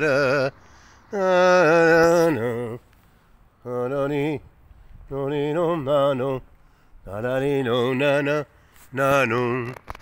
da da no no ni no ni no ma no na da ni no na na na no